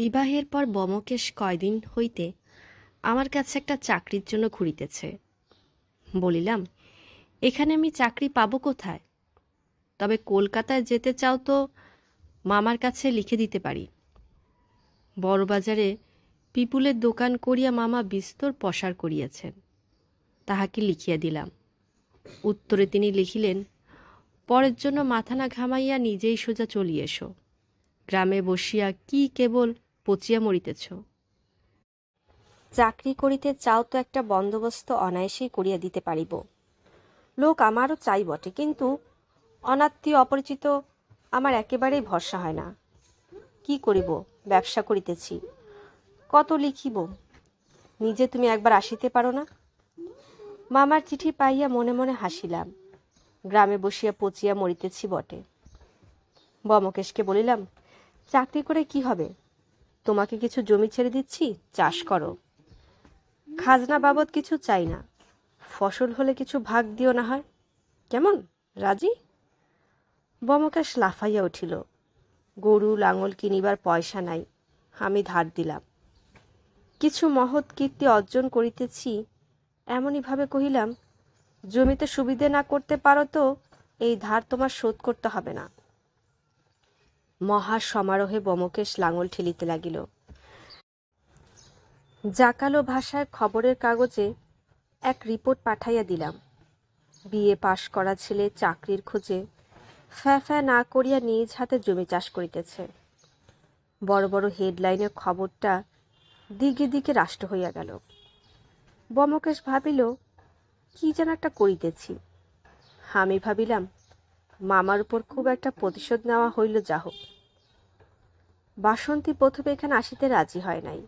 বিবাহের পর বমকেশ কয়দিন হইতে আমার কাছে একটা চাকরির জন্য ঘুরিতেছে বলিলাম এখানে আমি চাকরি পাবো কোথায় তবে কলকাতায় যেতে চাও তো মামার কাছে লিখে দিতে পারি বড়বাজারে পিপুলের দোকান করিয়া মামা বিস্তর পসার করিয়াছেন তাহাকে লিখিয়া দিলাম উত্তরে তিনি লিখিলেন পরের জন্য মাথা না ঘামাইয়া নিজেই সোজা চলি এসো গ্রামে বসিয়া কি কেবল পচিয়া মরিতেছ চাকরি করিতে চাও তো একটা বন্দোবস্ত অনায়াসেই করিয়া দিতে পারিব লোক আমারও চাই বটে কিন্তু অনাত্মীয় অপরিচিত আমার একেবারেই ভরসা হয় না কি করিব ব্যবসা করিতেছি কত লিখিব নিজে তুমি একবার আসিতে পারো না মামার চিঠি পাইয়া মনে মনে হাসিলাম গ্রামে বসিয়া পচিয়া মরিতেছি বটে বমকেশকে বলিলাম চাকরি করে কি হবে তোমাকে কিছু জমি ছেড়ে দিচ্ছি চাষ করো খাজনা বাবদ কিছু চাই না ফসল হলে কিছু ভাগ দিও না হয় কেমন রাজি বমকাশ লাফাইয়া উঠিল গরু লাঙল কিনিবার পয়সা নাই আমি ধার দিলাম কিছু মহৎ কীর্তি অর্জন করিতেছি এমনইভাবে কহিলাম জমিতে সুবিধে না করতে পারো তো এই ধার তোমার শোধ করতে হবে না মহা সমারোহে বমকেশ লাঙল ঠেলিতে লাগিল জাকালো ভাষায় খবরের কাগজে এক রিপোর্ট পাঠাইয়া দিলাম বিয়ে পাশ করা ছেলে চাকরির খোঁজে ফ্যা ফ্যা না করিয়া নিজ হাতে জমি চাষ করিতেছে বড় বড় হেডলাইনের খবরটা দিকে দিকে রাষ্ট্র হইয়া গেল বমকেশ ভাবিল কি যেন একটা করিতেছি আমি ভাবিলাম মামার উপর খুব একটা প্রতিশোধ নেওয়া হইল যা হোক বাসন্তী প্রথমে এখানে আসিতে রাজি হয় নাই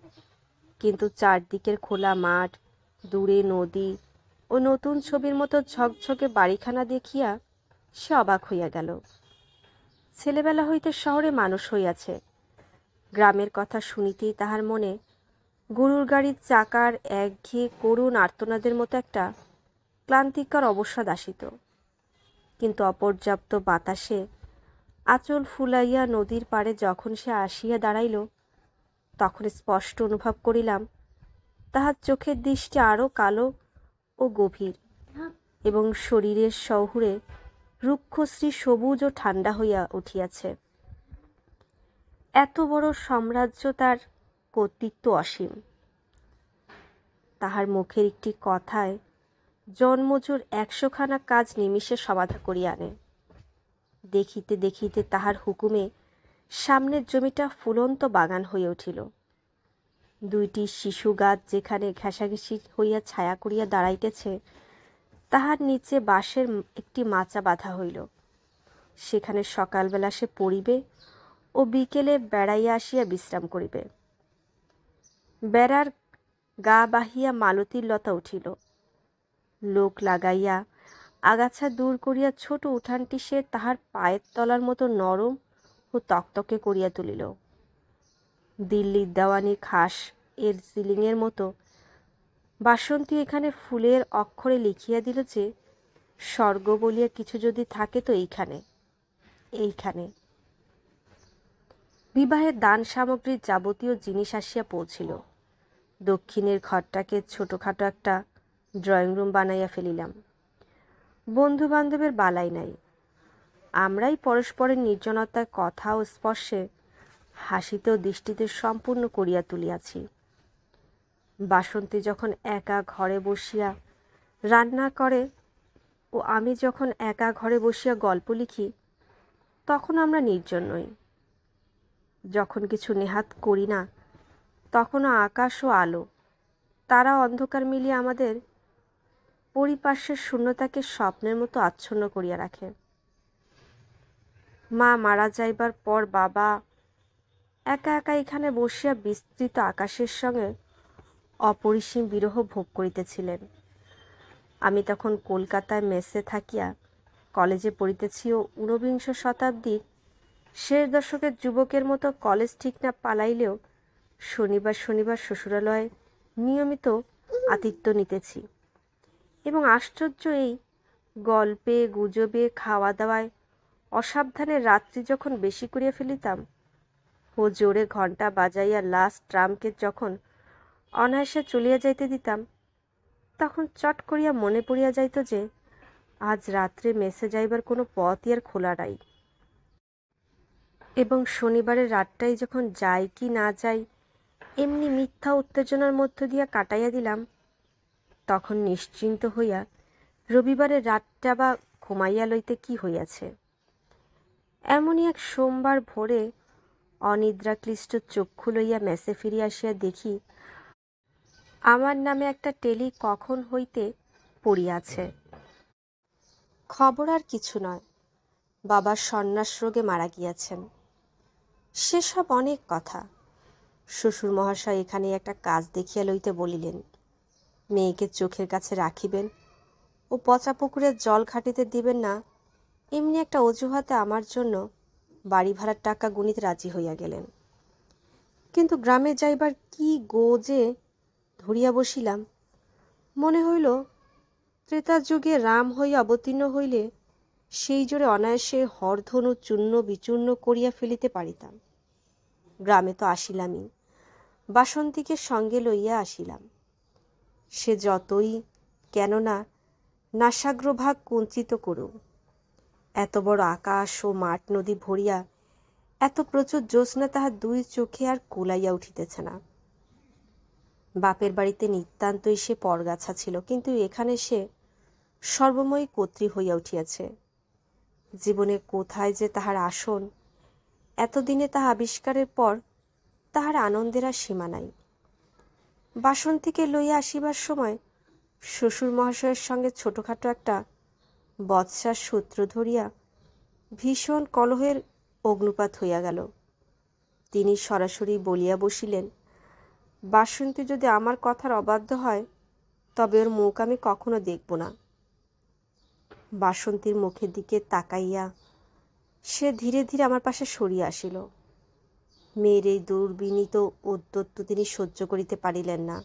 কিন্তু চারদিকের খোলা মাঠ দূরে নদী ও নতুন ছবির মতো ঝকঝকে বাড়িখানা দেখিয়া সে অবাক হইয়া গেল ছেলেবেলা হইতে শহরে মানুষ হইয়াছে গ্রামের কথা শুনিতেই তাহার মনে গরুর গাড়ির চাকার একঘেয়ে করুণ আর্তনাদের মতো একটা ক্লান্তিকর অবসাদ আসিত কিন্তু অপর্যাপ্ত বাতাসে আঁচল ফুলাইয়া নদীর পাড়ে যখন সে আসিয়া দাঁড়াইল তখন স্পষ্ট অনুভব করিলাম তাহার চোখের দৃষ্টি আরও কালো ও গভীর এবং শরীরের শহুরে রুক্ষশ্রী সবুজ ও ঠান্ডা হইয়া উঠিয়াছে এত বড় সাম্রাজ্য তার কর্তৃত্ব অসীম তাহার মুখের একটি কথায় জন্মজুর একশোখানা কাজ নিমিষে সমাধা করিয়া আনে দেখিতে দেখিতে তাহার হুকুমে সামনের জমিটা ফুলন্ত বাগান হয়ে উঠিল দুইটি শিশু গাছ যেখানে ঘেঁষাঘেঁষি হইয়া ছায়া করিয়া দাঁড়াইতেছে তাহার নিচে বাঁশের একটি মাচা বাঁধা হইল সেখানে সকালবেলা সে পড়িবে ও বিকেলে বেড়াইয়া আসিয়া বিশ্রাম করিবে বেড়ার গা বাহিয়া মালতীর লতা উঠিল লোক লাগাইয়া আগাছা দূর করিয়া ছোট উঠানটি সে তাহার পায়ের তলার মতো নরম ও তকতকে করিয়া তুলিল দিল্লির দেওয়ানি খাস এর সিলিংয়ের মতো বাসন্তী এখানে ফুলের অক্ষরে লিখিয়া দিল যে স্বর্গ বলিয়া কিছু যদি থাকে তো এইখানে এইখানে বিবাহের দান সামগ্রীর যাবতীয় জিনিস আসিয়া পৌঁছিল দক্ষিণের ঘরটাকে ছোটোখাটো একটা ড্রয়িং রুম বানাইয়া ফেলিলাম বন্ধু বান্ধবের বালাই নাই আমরাই পরস্পরের নির্জনতায় কথা ও স্পর্শে হাসিতে ও দৃষ্টিতে সম্পূর্ণ করিয়া তুলিয়াছি বাসন্তী যখন একা ঘরে বসিয়া রান্না করে ও আমি যখন একা ঘরে বসিয়া গল্প লিখি তখন আমরা নির্জন নই যখন কিছু নেহাত করি না তখনও আকাশ ও আলো তারা অন্ধকার মিলিয়ে আমাদের পরিপার্শ্বের শূন্যতাকে স্বপ্নের মতো আচ্ছন্ন করিয়া রাখে মা মারা যাইবার পর বাবা একা একা এখানে বসিয়া বিস্তৃত আকাশের সঙ্গে অপরিসীম বিরহ ভোগ করিতেছিলেন আমি তখন কলকাতায় মেসে থাকিয়া কলেজে পড়িতেছি ও ঊনবিংশ শতাব্দীর শেষ দশকের যুবকের মতো কলেজ ঠিক না পালাইলেও শনিবার শনিবার শ্বশুরালয়ে নিয়মিত আতিথ্য নিতেছি এবং আশ্চর্য এই গল্পে গুজবে খাওয়া দাওয়ায় অসাবধানে রাত্রি যখন বেশি করিয়া ফেলিতাম ও জোরে ঘণ্টা বাজাইয়া লাস্ট ট্রামকে যখন অনায়াসে চলিয়া যাইতে দিতাম তখন চট করিয়া মনে পড়িয়া যাইত যে আজ রাত্রে মেসে যাইবার কোনো পথই আর খোলা নাই এবং শনিবারের রাতটাই যখন যাই কি না যাই এমনি মিথ্যা উত্তেজনার মধ্য দিয়া কাটাইয়া দিলাম তখন নিশ্চিন্ত হইয়া রবিবারের রাতটা বা ঘুমাইয়া লইতে কি হইয়াছে এমনই এক সোমবার ভোরে অনিদ্রাক্লিষ্ট চক্ষু লইয়া মেসে ফিরিয়া আসিয়া দেখি আমার নামে একটা টেলি কখন হইতে পড়িয়াছে খবর আর কিছু নয় বাবার সন্ন্যাস রোগে মারা গিয়াছেন সেসব অনেক কথা শ্বশুর মহাশয় এখানে একটা কাজ দেখিয়া লইতে বলিলেন মেয়েকে চোখের কাছে রাখিবেন ও পচা পুকুরের জল খাটিতে দিবেন না এমনি একটা অজুহাতে আমার জন্য বাড়ি ভাড়ার টাকা গুণিত রাজি হইয়া গেলেন কিন্তু গ্রামে যাইবার কি গো যে ধরিয়া বসিলাম মনে হইল ত্রেতা যুগে রাম হইয়া অবতীর্ণ হইলে সেই জোরে অনায়াসে হরধনু চূর্ণ বিচূর্ণ করিয়া ফেলিতে পারিতাম গ্রামে তো আসিলামই বাসন্তীকে সঙ্গে লইয়া আসিলাম সে যতই কেননা নাসাগ্রভাগ কুঞ্চিত করুক এত বড় আকাশ ও মাঠ নদী ভরিয়া এত প্রচুর জ্যোৎস্না তাহার দুই চোখে আর কোলাইয়া উঠিতেছে না বাপের বাড়িতে নিতান্তই সে পরগাছা ছিল কিন্তু এখানে সে সর্বময়ী কর্ত্রী হইয়া উঠিয়াছে জীবনে কোথায় যে তাহার আসন এতদিনে তাহা আবিষ্কারের পর তাহার আনন্দের আর সীমা নাই বাসন্তীকে লইয়া আসিবার সময় শ্বশুর মহাশয়ের সঙ্গে ছোটোখাটো একটা বৎসার সূত্র ধরিয়া ভীষণ কলহের অগ্নুপাত হইয়া গেল তিনি সরাসরি বলিয়া বসিলেন বাসন্তী যদি আমার কথার অবাধ্য হয় তবে ওর মুখ আমি কখনো দেখব না বাসন্তীর মুখের দিকে তাকাইয়া সে ধীরে ধীরে আমার পাশে সরিয়া আসিল মেয়ের এই দুর্বিনীত উদ্যত্ত তিনি সহ্য করিতে পারিলেন না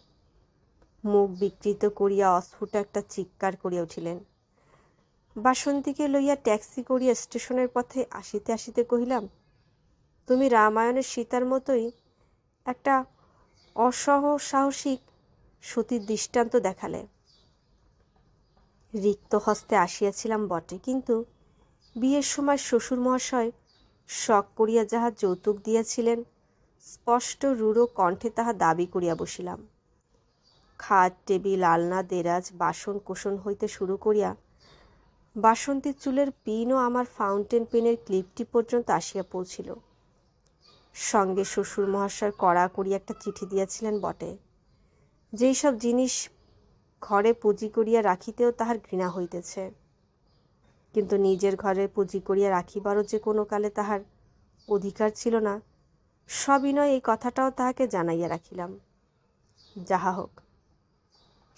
মুখ বিকৃত করিয়া অস্ফুট একটা চিৎকার করিয়া উঠিলেন বাসন্তীকে লইয়া ট্যাক্সি করিয়া স্টেশনের পথে আসিতে আসিতে কহিলাম তুমি রামায়ণের সীতার মতোই একটা অসহ সাহসিক সতীর দৃষ্টান্ত দেখালে রিক্ত হস্তে আসিয়াছিলাম বটে কিন্তু বিয়ের সময় শ্বশুর মহাশয় শখ করিয়া যাহা যৌতুক দিয়াছিলেন স্পষ্ট রূঢ় কণ্ঠে তাহা দাবি করিয়া বসিলাম খাট টেবিল আলনা দেরাজ বাসন কোষণ হইতে শুরু করিয়া বাসন্তী চুলের পিনও আমার ফাউন্টেন পেনের ক্লিপটি পর্যন্ত আসিয়া পৌঁছিল সঙ্গে শ্বশুর মহাশয় কড়া করি একটা চিঠি দিয়াছিলেন বটে যেই সব জিনিস ঘরে পুঁজি করিয়া রাখিতেও তাহার ঘৃণা হইতেছে কিন্তু নিজের ঘরে পুঁজি করিয়া রাখিবারও যে কোনো কালে তাহার অধিকার ছিল না সবিনয় এই কথাটাও তাহাকে জানাইয়া রাখিলাম যাহা হোক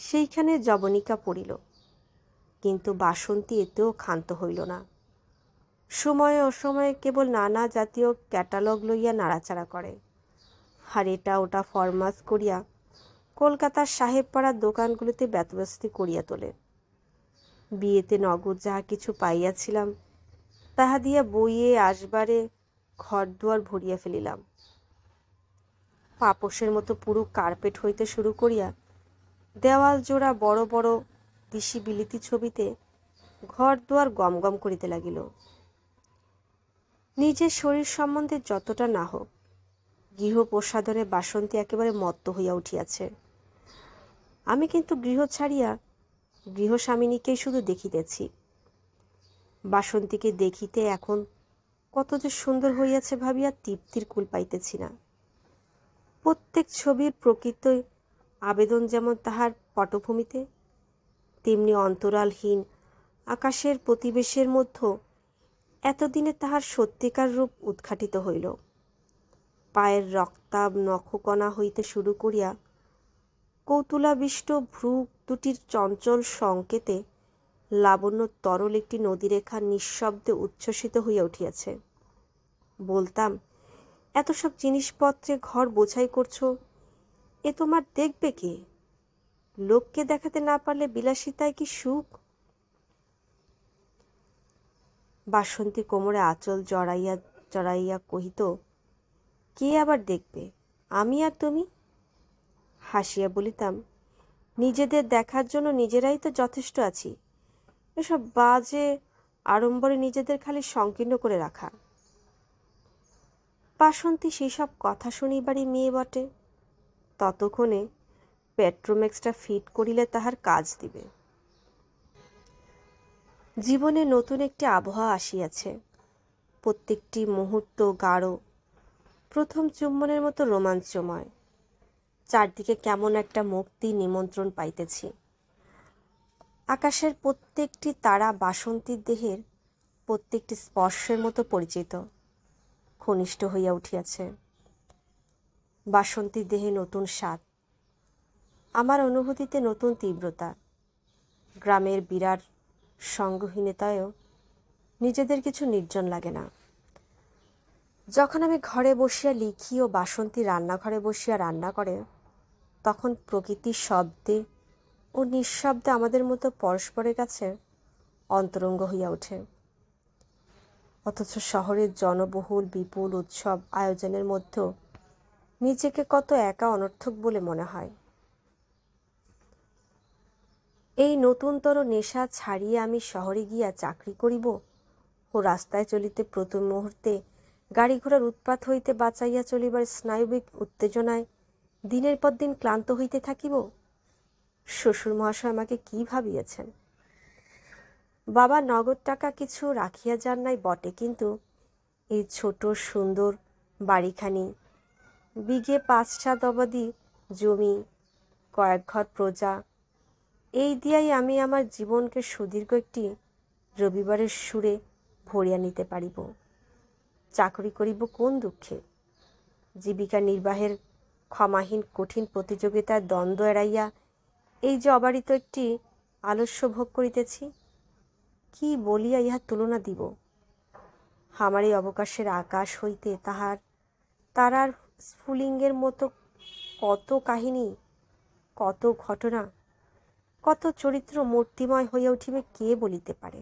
সেইখানে জবনিকা পড়িল কিন্তু বাসন্তী এতেও ক্ষান্ত হইল না সময়ে অসময়ে কেবল নানা জাতীয় ক্যাটালগ লইয়া নাড়াচাড়া করে আর এটা ওটা ফরমাস করিয়া কলকাতার সাহেব পাড়ার দোকানগুলিতে ব্যতব্যস্তি করিয়া তোলে বিয়েতে নগদ যাহা কিছু পাইয়াছিলাম তাহা দিয়া বইয়ে আসবারে ঘর দুয়ার ভরিয়া ফেলিলাম পাপসের মতো পুরো কার্পেট হইতে শুরু করিয়া দেওয়াল জোড়া বড় বড় দিশি বিলিতি ছবিতে ঘর দুয়ার গমগম করিতে লাগিল নিজের শরীর সম্বন্ধে যতটা না হোক গৃহ বাসন্তী একেবারে মত্ত হইয়া উঠিয়াছে আমি কিন্তু গৃহ ছাড়িয়া গৃহস্বামিনীকেই শুধু দেখিতেছি বাসন্তীকে দেখিতে এখন কত যে সুন্দর হইয়াছে ভাবিয়া তৃপ্তির কুল পাইতেছি না প্রত্যেক ছবির প্রকৃত আবেদন যেমন তাহার পটভূমিতে তেমনি অন্তরালহীন আকাশের প্রতিবেশের মধ্য এতদিনে তাহার সত্যিকার রূপ উদ্ঘাটিত হইল পায়ের রক্তাব নখকণা হইতে শুরু করিয়া কৌতুলাবিষ্ট ভ্রু দুটির চঞ্চল সংকেতে লাবণ্য তরল একটি নদীরেখা নিঃশব্দে উচ্ছ্বসিত হইয়া উঠিয়াছে বলতাম এত সব জিনিসপত্রে ঘর বোঝাই করছো এ তোমার দেখবে কে লোককে দেখাতে না পারলে বিলাসিতায় কি সুখ বাসন্তী কোমরে আঁচল জড়াইয়া জড়াইয়া কহিত কে আবার দেখবে আমি আর তুমি হাসিয়া বলিতাম নিজেদের দেখার জন্য নিজেরাই তো যথেষ্ট আছি এসব বাজে আড়ম্বরে নিজেদের খালি সংকীর্ণ করে রাখা বাসন্তী সেই সব কথা শুনিবারই মেয়ে বটে ততক্ষণে পেট্রোমেক্সটা ফিট করিলে তাহার কাজ দিবে জীবনে নতুন একটি আবহাওয়া আসিয়াছে প্রত্যেকটি মুহূর্ত গাঢ় প্রথম চুম্বনের মতো রোমাঞ্চময় চারদিকে কেমন একটা মুক্তি নিমন্ত্রণ পাইতেছি আকাশের প্রত্যেকটি তারা বাসন্তীর দেহের প্রত্যেকটি স্পর্শের মতো পরিচিত ঘনিষ্ঠ হইয়া উঠিয়াছে বাসন্তীর দেহে নতুন স্বাদ আমার অনুভূতিতে নতুন তীব্রতা গ্রামের বিরাট সঙ্গহীনতায়ও নিজেদের কিছু নির্জন লাগে না যখন আমি ঘরে বসিয়া লিখি ও বাসন্তী রান্নাঘরে বসিয়া রান্না করে তখন প্রকৃতি শব্দে ও নিঃশব্দে আমাদের মতো পরস্পরের কাছে অন্তরঙ্গ হইয়া ওঠে অথচ শহরের জনবহুল বিপুল উৎসব আয়োজনের মধ্যেও নিজেকে কত একা অনর্থক বলে মনে হয় এই নতুনতর নেশা ছাড়িয়ে আমি শহরে গিয়া চাকরি করিব ও রাস্তায় চলিতে প্রথম মুহূর্তে গাড়ি ঘোড়ার উৎপাত হইতে বাঁচাইয়া চলিবার স্নায়বিক উত্তেজনায় দিনের পর দিন ক্লান্ত হইতে থাকিব শ্বশুর মহাশয় আমাকে কি ভাবিয়েছেন বাবা নগদ টাকা কিছু রাখিয়া যান নাই বটে কিন্তু এই ছোট সুন্দর বাড়িখানি বিঘে পাঁচ সাত অবধি জমি কয়েক ঘর প্রজা এই দিয়াই আমি আমার জীবনকে সুদীর্ঘ একটি রবিবারের সুরে ভরিয়া নিতে পারিব চাকরি করিব কোন দুঃখে জীবিকা নির্বাহের ক্ষমাহীন কঠিন প্রতিযোগিতার দ্বন্দ্ব এড়াইয়া এই যে অবারিত একটি আলস্য ভোগ করিতেছি কি বলিয়া ইহার তুলনা দিব আমার এই অবকাশের আকাশ হইতে তাহার তারার স্ফুলিঙ্গের মতো কত কাহিনী কত ঘটনা কত চরিত্র মূর্তিময় হইয়া উঠিবে কে বলিতে পারে